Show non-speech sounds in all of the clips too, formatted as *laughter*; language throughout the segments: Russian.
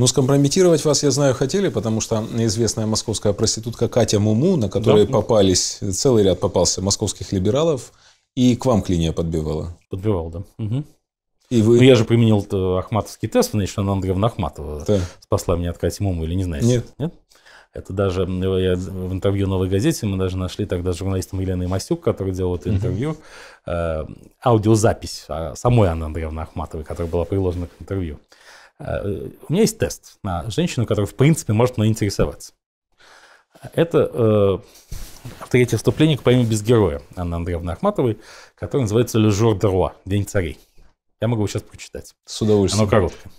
Ну скомпрометировать вас, я знаю, хотели, потому что известная московская проститутка Катя Муму, на которой да. попались, целый ряд попался московских либералов, и к вам клиния подбивала. Подбивал, да. Угу. И вы... Ну, я же применил ахматовский тест, значит, она Андреевна Ахматова да. спасла меня от Кати Муму или не знаете? Нет. Нет? Это даже я, в интервью «Новой газете» мы даже нашли тогда с журналистом Еленой Масюк, который делал это интервью, э, аудиозапись а, самой Анны Андреевны Ахматовой, которая была приложена к интервью. Э, у меня есть тест на женщину, которая, в принципе, может мной интересоваться. Это э, третье вступление к поэме «Без героя» Анны Андреевны Ахматовой, которое называется «Le jour de roi» – «День царей». Я могу его сейчас прочитать. С удовольствием. Оно короткое.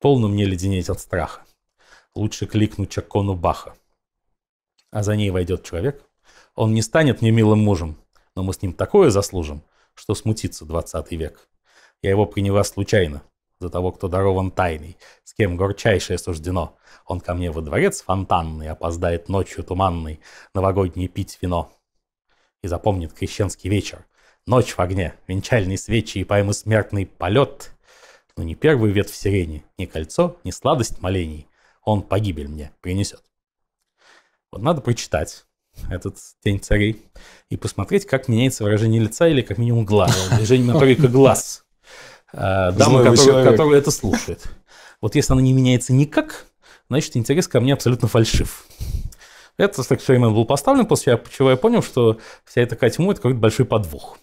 «Полно мне леденеть от страха. Лучше кликнуть Чакону Баха. А за ней войдет человек. Он не станет мне милым мужем, но мы с ним такое заслужим, что смутится двадцатый век. Я его приняла случайно, за того, кто дарован тайный, с кем горчайшее суждено. Он ко мне во дворец фонтанный, опоздает ночью туманный, новогодний пить вино. И запомнит крещенский вечер, ночь в огне, венчальные свечи и поймы смертный полет. Но не первый ветвь сирени, ни кольцо, ни сладость молений. Он погибель мне принесет. Вот надо прочитать этот «Тень царей», и посмотреть, как меняется выражение лица или как минимум глаз, *laughs* движение моторика глаз э, дама, которая, которая это слушает. Вот если она не меняется никак, значит, интерес ко мне абсолютно фальшив. Этот эксперимент был поставлен, после чего я понял, что вся эта катьму – это какой-то большой подвох.